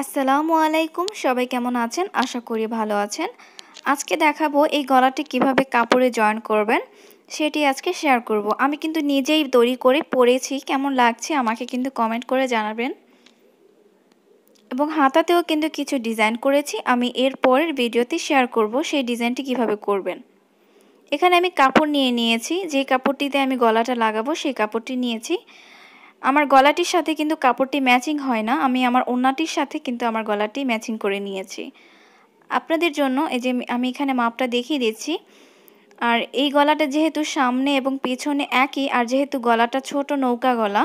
আসসালামু আলাইকুম সবাই কেমন আছেন আশা করি ভালো আছেন আজকে দেখাবো এই গলাটি কিভাবে কাপড়ে জয়েন করবেন সেটি আজকে শেয়ার করব আমি কিন্তু নিজেই তৈরি করে পরেছি কেমন লাগছে আমাকে কিন্তু কমেন্ট করে জানাবেন এবং হাতাতেও কিন্তু কিছু ডিজাইন করেছি আমি এর পরের ভিডিওতে শেয়ার করব সেই ডিজাইনটি কিভাবে করবেন এখানে আমি কাপড় নিয়ে নিয়েছি যে কাপড়টিতে আমি গলাটা লাগাবো সেই কাপড়টি নিয়েছি আমার গলাটির সাথে কিন্তু কাপড়টি ম্যাচিং হয় না আমি আমার ওড়নাটির সাথে কিন্তু আমার গলাটি ম্যাচিং করে নিয়েছি আপনাদের জন্য এই যে আমি এখানে মাপটা দেখিয়ে দিচ্ছি আর এই গলাটা যেহেতু সামনে এবং পেছনে একই আর যেহেতু গলাটা ছোট নৌকা গলা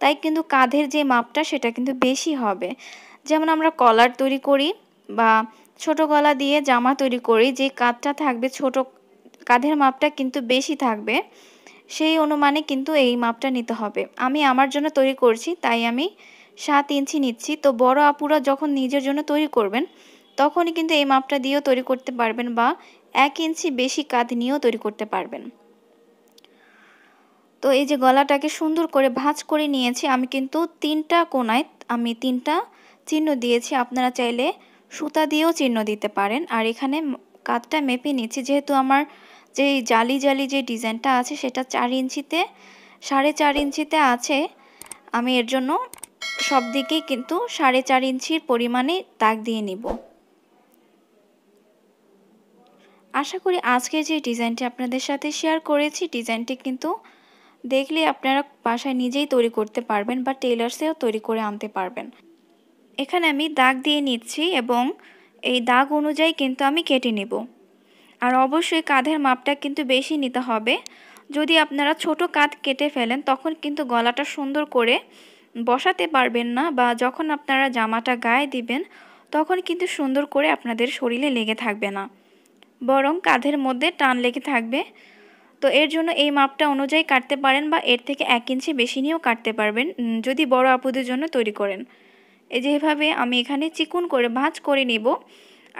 তাই কিন্তু কাঁধের যে মাপটা সেটা কিন্তু বেশি হবে যেমন আমরা কলার তৈরি করি বা ছোট গলা দিয়ে জামা তৈরি করি যে কাঁধটা থাকবে ছোট কাঁধের মাপটা কিন্তু বেশি থাকবে সেই অনুমানে কিন্তু এই মাপটা নিতে হবে আমি আমার জন্য তৈরি করছি তাই আমি সাত ইঞ্চি নিচ্ছি তো বড় আপুরা যখন নিজের জন্য তৈরি করবেন তখনই কিন্তু এই মাপটা দিয়েও তৈরি করতে পারবেন বা এক ইঞ্চি বেশি কাঁধ নিয়েও তৈরি করতে পারবেন তো এই যে গলাটাকে সুন্দর করে ভাঁজ করে নিয়েছি আমি কিন্তু তিনটা কোনায় আমি তিনটা চিহ্ন দিয়েছি আপনারা চাইলে সুতা দিয়েও চিহ্ন দিতে পারেন আর এখানে কাঁধটা মেপে নিচ্ছি যেহেতু আমার যে জালি জালি যে ডিজাইনটা আছে সেটা চার ইঞ্চিতে সাড়ে চার ইঞ্চিতে আছে আমি এর জন্য সব দিকেই কিন্তু সাড়ে চার ইঞ্চির পরিমাণে দাগ দিয়ে নিব আশা করি আজকে যে ডিজাইনটি আপনাদের সাথে শেয়ার করেছি ডিজাইনটি কিন্তু দেখলে আপনারা বাসায় নিজেই তৈরি করতে পারবেন বা টেলার্সেও তৈরি করে আনতে পারবেন এখানে আমি দাগ দিয়ে নিচ্ছি এবং এই দাগ অনুযায়ী কিন্তু আমি কেটে নেব আর অবশ্যই কাঁধের মাপটা কিন্তু বেশি নিতে হবে যদি আপনারা ছোট কাঁধ কেটে ফেলেন তখন কিন্তু গলাটা সুন্দর করে বসাতে পারবেন না বা যখন আপনারা জামাটা গায়ে দিবেন তখন কিন্তু সুন্দর করে আপনাদের শরীরে লেগে থাকবে না বরং কাঁধের মধ্যে টান লেগে থাকবে তো এর জন্য এই মাপটা অনুযায়ী কাটতে পারেন বা এর থেকে এক ইঞ্চি বেশি নিয়েও কাটতে পারবেন যদি বড় আপুদের জন্য তৈরি করেন এই যেভাবে আমি এখানে চিকুন করে ভাঁজ করে নেব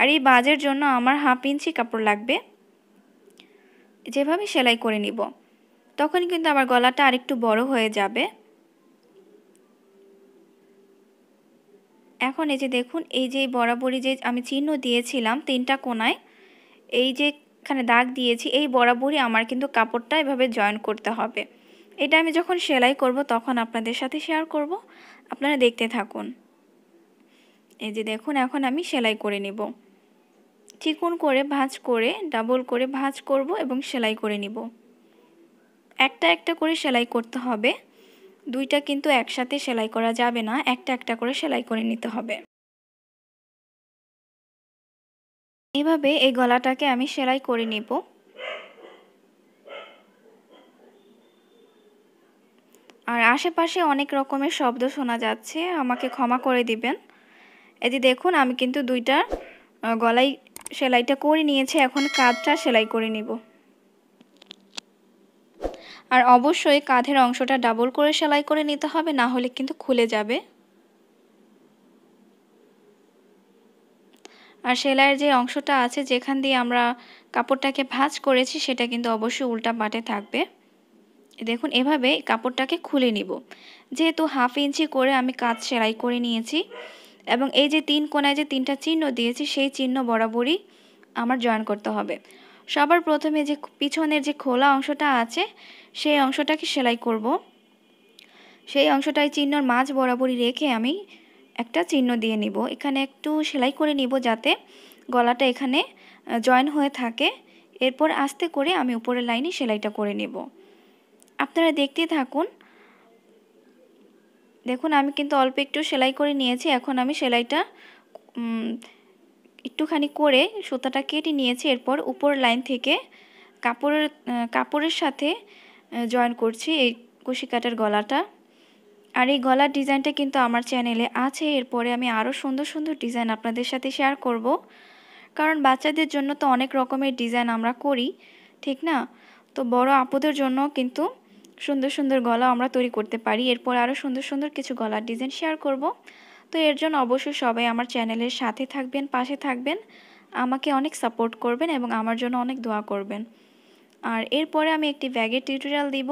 আর এই বাজের জন্য আমার হাফ ইঞ্চি কাপড় লাগবে যেভাবে সেলাই করে নিব তখন কিন্তু আমার গলাটা আরেকটু বড় হয়ে যাবে এখন এই যে দেখুন এই যে বরাবরই যে আমি চিহ্ন দিয়েছিলাম তিনটা কোনায় এই যে এখানে দাগ দিয়েছি এই বরাবরই আমার কিন্তু কাপড়টা এভাবে জয়েন করতে হবে এটা আমি যখন সেলাই করব তখন আপনাদের সাথে শেয়ার করব আপনারা দেখতে থাকুন এই যে দেখুন এখন আমি সেলাই করে নেবো চিকুন করে ভাঁজ করে ডাবল করে ভাঁজ করব এবং সেলাই করে নিব একটা একটা করে সেলাই করতে হবে দুইটা কিন্তু একসাথে সেলাই করা যাবে না একটা একটা করে সেলাই করে নিতে হবে এভাবে এই গলাটাকে আমি সেলাই করে নেব আর আশেপাশে অনেক রকমের শব্দ শোনা যাচ্ছে আমাকে ক্ষমা করে দিবেন এটি দেখুন আমি কিন্তু দুইটা গলায় সেলাইটা করে নিয়েছে এখন কাঁধটা সেলাই করে নিব আর অবশ্যই কাঁধের অংশটা ডাবল করে সেলাই করে নিতে হবে না হলে কিন্তু খুলে যাবে আর সেলাইয়ের যে অংশটা আছে যেখান দিয়ে আমরা কাপড়টাকে ভাঁজ করেছি সেটা কিন্তু অবশ্যই উল্টা পাটে থাকবে দেখুন এভাবে কাপড়টাকে খুলে নিব যেহেতু হাফ ইঞ্চি করে আমি কাজ সেলাই করে নিয়েছি এবং এই যে তিন কোনায় যে তিনটা চিহ্ন দিয়েছি সেই চিহ্ন বরাবরই আমার জয়েন করতে হবে সবার প্রথমে যে পিছনের যে খোলা অংশটা আছে সেই অংশটাকে সেলাই করব সেই অংশটাই চিহ্নর মাঝ বরাবরই রেখে আমি একটা চিহ্ন দিয়ে নিব এখানে একটু সেলাই করে নিব যাতে গলাটা এখানে জয়েন হয়ে থাকে এরপর আস্তে করে আমি উপরের লাইনে সেলাইটা করে নেব আপনারা দেখতে থাকুন দেখুন আমি কিন্তু অল্প একটু সেলাই করে নিয়েছি এখন আমি সেলাইটা একটুখানি করে সুতাটা কেটে নিয়েছি এরপর উপর লাইন থেকে কাপড়ের কাপড়ের সাথে জয়েন করছি এই কুশি গলাটা আর এই গলার ডিজাইনটা কিন্তু আমার চ্যানেলে আছে এরপরে আমি আরও সুন্দর সুন্দর ডিজাইন আপনাদের সাথে শেয়ার করব কারণ বাচ্চাদের জন্য তো অনেক রকমের ডিজাইন আমরা করি ঠিক না তো বড় আপুদের জন্য কিন্তু সুন্দর সুন্দর গলা আমরা তৈরি করতে পারি এরপর আরও সুন্দর সুন্দর কিছু গলার ডিজাইন শেয়ার করব তো এর জন্য অবশ্যই সবাই আমার চ্যানেলের সাথে থাকবেন পাশে থাকবেন আমাকে অনেক সাপোর্ট করবেন এবং আমার জন্য অনেক দোয়া করবেন আর এরপরে আমি একটি ব্যাগের টিউটোরিয়াল দিব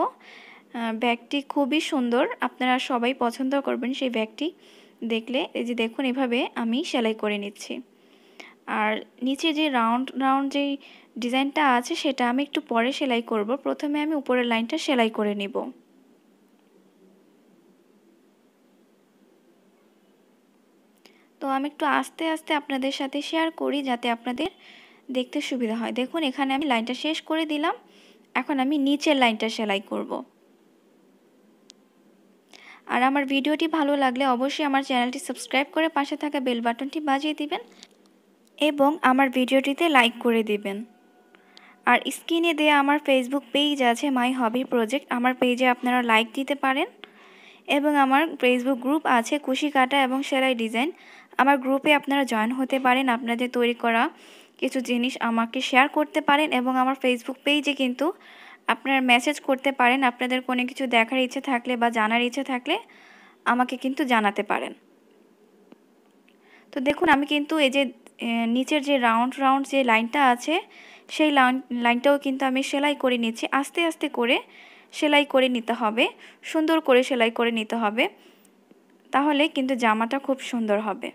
ব্যাগটি খুবই সুন্দর আপনারা সবাই পছন্দ করবেন সেই ব্যাগটি দেখলে এই যে দেখুন এভাবে আমি সেলাই করে নিচ্ছি আর নিচে যে রাউন্ড রাউন্ড যেই ডিজাইনটা আছে সেটা আমি একটু পরে সেলাই করব প্রথমে আমি উপরের লাইনটা সেলাই করে নিব তো আমি একটু আস্তে আস্তে আপনাদের সাথে শেয়ার করি যাতে আপনাদের দেখতে সুবিধা হয় দেখুন এখানে আমি লাইনটা শেষ করে দিলাম এখন আমি নিচের লাইনটা সেলাই করব আর আমার ভিডিওটি ভালো লাগলে অবশ্যই আমার চ্যানেলটি সাবস্ক্রাইব করে পাশে থাকা বেল বাটনটি বাজিয়ে দিবেন এবং আমার ভিডিওটিতে লাইক করে দিবেন আর স্ক্রিনে দেয়া আমার ফেসবুক পেজ আছে মাই হবি প্রজেক্ট আমার পেজে আপনারা লাইক দিতে পারেন এবং আমার ফেসবুক গ্রুপ আছে কুশি কাটা এবং সেলাই ডিজাইন আমার গ্রুপে আপনারা জয়েন হতে পারেন আপনাদের তৈরি করা কিছু জিনিস আমাকে শেয়ার করতে পারেন এবং আমার ফেসবুক পেজে কিন্তু আপনারা মেসেজ করতে পারেন আপনাদের কোনো কিছু দেখার ইচ্ছে থাকলে বা জানার ইচ্ছে থাকলে আমাকে কিন্তু জানাতে পারেন তো দেখুন আমি কিন্তু এই যে নিচের যে রাউন্ড রাউন্ড যে লাইনটা আছে সেই লাইন লাইনটাও কিন্তু আমি সেলাই করে নিচ্ছি আস্তে আস্তে করে সেলাই করে নিতে হবে সুন্দর করে সেলাই করে নিতে হবে তাহলে কিন্তু জামাটা খুব সুন্দর হবে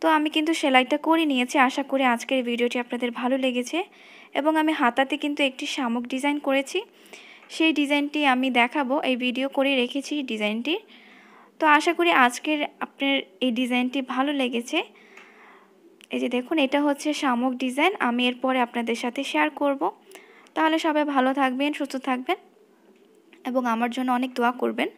তো আমি কিন্তু সেলাইটা করে নিয়েছি আশা করি আজকের ভিডিওটি আপনাদের ভালো লেগেছে এবং আমি হাতাতে কিন্তু একটি শামুক ডিজাইন করেছি সেই ডিজাইনটি আমি দেখাবো এই ভিডিও করে রেখেছি ডিজাইনটি তো আশা করি আজকের আপনার এই ডিজাইনটি ভালো লেগেছে এই যে দেখুন এটা হচ্ছে শামুক ডিজাইন আমি এরপরে আপনাদের সাথে শেয়ার করব তাহলে সবাই ভালো থাকবেন সুস্থ থাকবেন এবং আমার জন্য অনেক দোয়া করবেন